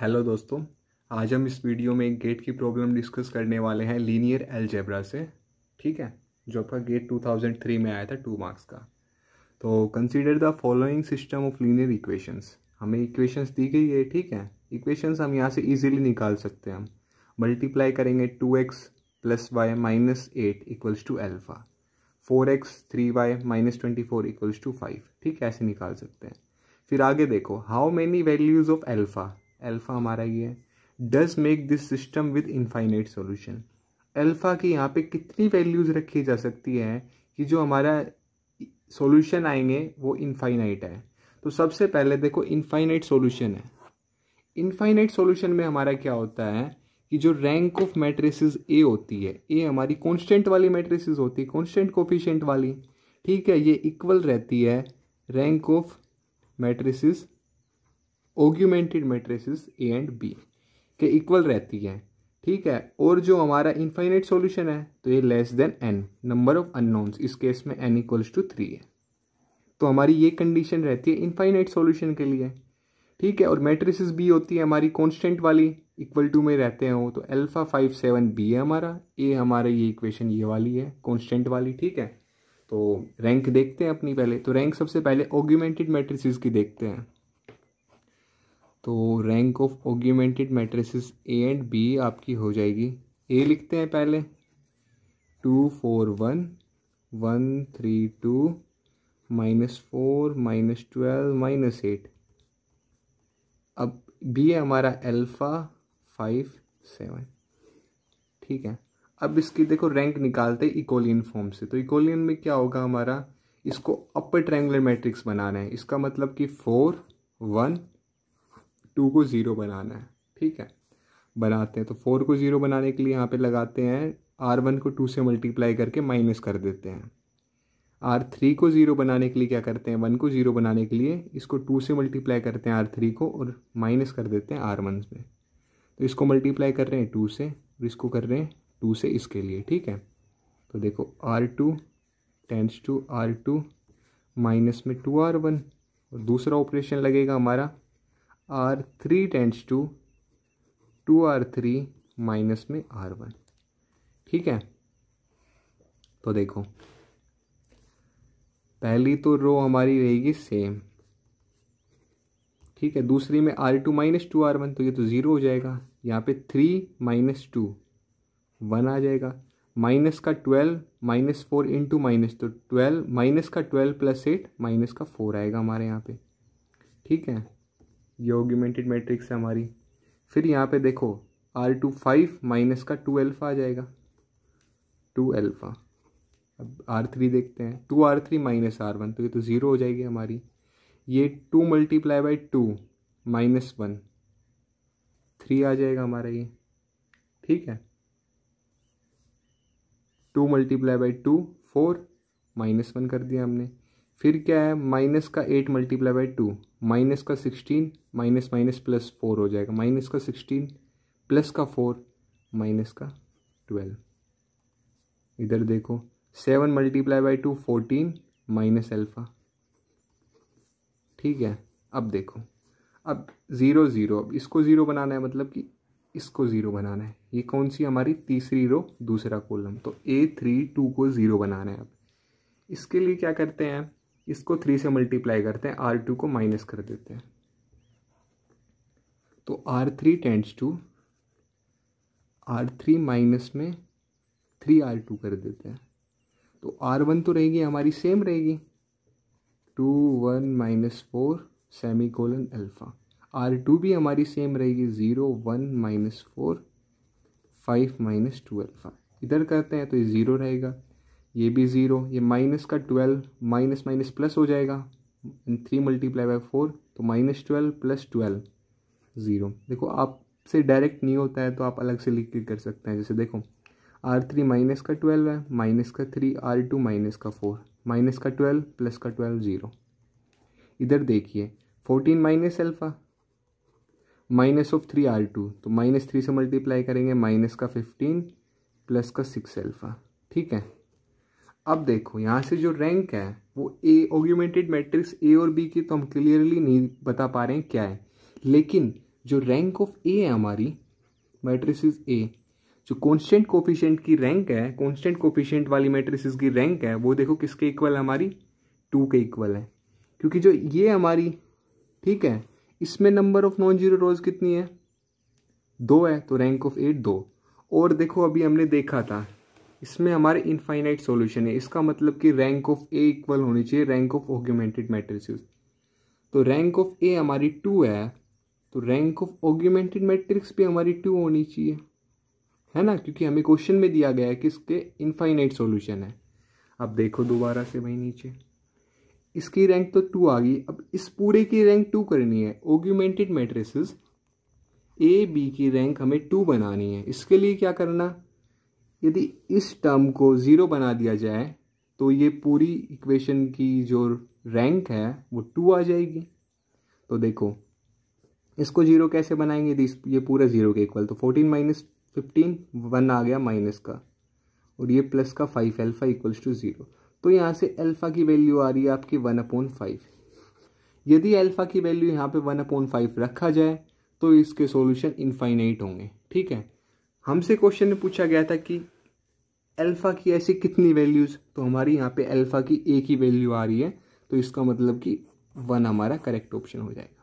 hello दोस्तों आज हम इस वीडियो में एक गेट की प्रॉब्लम डिस्कस करने वाले हैं लीनियर एलजेब्रा से ठीक है जो आपका गेट 2003 में आया था टू मार्क्स का तो consider the following system of linear equations हमें इक्वेशंस दी गई है ठीक है इक्वेशंस हम यहाँ से इजीली निकाल सकते हैं हम मल्टीप्लाई करेंगे two x plus y minus eight equals to alpha four x three y minus twenty four equals to five ठीक है ऐसे निकाल सकते हैं फिर आगे देखो how many values of alpha alpha हमारा ये है does make this system with infinite solution alpha की यहाँ पे कितनी वैल्यूज़ रखी जा सकती है कि जो हमारा सॉल्यूशन आएंगे वो इनफाइनाइट है तो सबसे पहले देखो इनफाइनाइट सॉल्यूशन है इनफाइनाइट सॉल्यूशन में हमारा क्या होता है कि जो रैंक ऑफ मैट्रिसेस ए होती है ए हमारी कांस्टेंट वाली मैट्रिसेस होती है कांस्टेंट कोफिशेंट वाली ठीक है ये इक्वल रहती है rank of matrices augmented matrices A and B के इक्वल रहती है ठीक है और जो हमारा इनफाइनाइट सॉल्यूशन है तो ये less than n number of unknowns इस केस में एन इक्वल्स टू थ्री है तो हमारी ये कंडीशन रहती है इनफाइनाइट सॉल्यूशन के लिए ठीक है और मेट्रिसिस बी होती है हमारी कॉन्स्टेंट वाली इक्वल टू में रहते हैं वो तो एल्फा फाइव सेवन बी है हमारा ए हमारा ये इक्वेशन ये वाली है कॉन्स्टेंट वाली ठीक है तो रैंक देखते हैं अपनी पहले तो रैंक सबसे पहले ऑग्यूमेंटेड मेट्रिस की देखते हैं तो rank of augmented matrices A and B आपकी हो जाएगी ए लिखते हैं पहले two four one one three two minus four minus twelve minus eight अब बी है हमारा एल्फा फाइव सेवन ठीक है अब इसकी देखो रैंक निकालते हैं इकोलियन फॉर्म से तो इकोलियन में क्या होगा हमारा इसको अपर ट्रैंगुलर मैट्रिक्स बनाना है इसका मतलब कि फोर वन टू को ज़ीरो बनाना है ठीक है बनाते हैं तो फोर को ज़ीरो बनाने के लिए यहाँ पे लगाते हैं आर वन को टू से मल्टीप्लाई करके माइनस कर देते हैं आर थ्री को ज़ीरो बनाने के लिए क्या करते हैं वन को ज़ीरो बनाने के लिए इसको टू से मल्टीप्लाई करते हैं आर थ्री को और माइनस कर देते हैं आर वन में तो इसको मल्टीप्लाई कर रहे हैं टू से और इसको कर रहे हैं टू से इसके लिए ठीक है तो देखो R two tends two R two minus में टू आर वन और दूसरा ऑपरेशन लगेगा हमारा R three tends two two R three minus में आर वन ठीक है तो देखो पहली तो रो हमारी रहेगी सेम ठीक है दूसरी में R two minus two R one तो ये तो ज़ीरो हो जाएगा यहाँ पे थ्री माइनस टू वन आ जाएगा माइनस का twelve minus four into minus तो ट्वेल्व माइनस का ट्वेल्व प्लस एट माइनस का फोर आएगा हमारे यहाँ पे ठीक है ये ऑग्यूमेंटेड मैट्रिक्स है हमारी फिर यहाँ पे देखो आर टू फाइव माइनस का टू एल्फ़ा आ जाएगा टू एल्फ़ा अब आर थ्री देखते हैं two R three minus R one तो ये तो ज़ीरो हो जाएगी हमारी ये two multiply by two minus one three आ जाएगा हमारा ये ठीक है two multiply by two four minus one कर दिया हमने फिर क्या है माइनस का eight multiply by two minus का sixteen minus minus plus four हो जाएगा माइनस का सिक्सटीन प्लस का फोर माइनस का ट्वेल्व इधर देखो seven multiply by two fourteen minus alpha ठीक है अब देखो अब ज़ीरो ज़ीरो अब इसको ज़ीरो बनाना है मतलब कि इसको ज़ीरो बनाना है ये कौन सी हमारी तीसरी रो दूसरा कॉलम तो ए थ्री टू को ज़ीरो बनाना है अब इसके लिए क्या करते हैं इसको थ्री से मल्टीप्लाई करते हैं आर टू को माइनस कर देते हैं तो R three tends two R three minus में थ्री आर टू कर देते हैं तो आर वन तो रहेगी हमारी सेम रहेगी two one minus four semicolon alpha R two भी हमारी सेम रहेगी zero one minus four five minus two alpha इधर करते हैं तो ये ज़ीरो रहेगा ये भी ज़ीरो ये माइनस का ट्वेल्व माइनस माइनस प्लस हो जाएगा थ्री मल्टीप्लाई बाई फोर तो minus twelve plus twelve zero देखो आप से डायरेक्ट नहीं होता है तो आप अलग से लिख के कर सकते हैं जैसे देखो आर थ्री माइनस का ट्वेल्व है माइनस का थ्री आर टू माइनस का फोर माइनस का ट्वेल्व प्लस का ट्वेल्व ज़ीरो इधर देखिए fourteen minus alpha minus of three R two तो माइनस थ्री से मल्टीप्लाई करेंगे माइनस का फिफ्टीन प्लस का सिक्स एल्फ़ा ठीक है अब देखो यहाँ से जो रैंक है वो ए ऑग्यूमेंटेड मैट्रिक्स ए और बी की तो हम क्लियरली नहीं बता पा रहे हैं क्या है लेकिन जो रैंक ऑफ ए है हमारी मैट्रिस ए जो कांस्टेंट कोफिशेंट की रैंक है कांस्टेंट कोफिशेंट वाली मैट्रिस की रैंक है वो देखो किसके इक्वल हमारी टू के इक्वल है क्योंकि जो ये हमारी ठीक है इसमें number of non zero rows कितनी है दो है तो रैंक ऑफ एट दो और देखो अभी हमने देखा था इसमें हमारे इनफाइनाइट सॉल्यूशन है इसका मतलब कि रैंक ऑफ ए इक्वल होनी चाहिए रैंक ऑफ ऑग्यूमेंटेड मैट्रिक्स तो रैंक ऑफ ए हमारी टू है तो रैंक ऑफ ऑग्यूमेंटेड मैट्रिक्स भी हमारी टू होनी चाहिए है ना क्योंकि हमें क्वेश्चन में दिया गया है कि इसके इनफाइनाइट सॉल्यूशन है अब देखो दोबारा से भाई नीचे इसकी रैंक तो टू आ गई अब इस पूरे की रैंक टू करनी है ऑग्यूमेंटेड मैट्रिसेस ए बी की रैंक हमें टू बनानी है इसके लिए क्या करना यदि इस टर्म को ज़ीरो बना दिया जाए तो ये पूरी इक्वेशन की जो रैंक है वो टू आ जाएगी तो देखो इसको जीरो कैसे बनाएंगे यदि ये पूरा ज़ीरो के इक्वल तो फोर्टीन माइनस फिफ्टीन वन आ गया माइनस का और ये प्लस का five alpha equals to zero तो यहाँ से एल्फ़ा की वैल्यू आ रही है आपकी वन अपॉन फाइव यदि एल्फा की वैल्यू यहाँ पे वन अपॉन फाइव रखा जाए तो इसके सॉल्यूशन इनफाइनाइट होंगे ठीक है हमसे क्वेश्चन में पूछा गया था कि अल्फ़ा की ऐसी कितनी वैल्यूज़ तो हमारी यहाँ पे अल्फ़ा की एक ही वैल्यू आ रही है तो इसका मतलब कि वन हमारा करेक्ट ऑप्शन हो जाएगा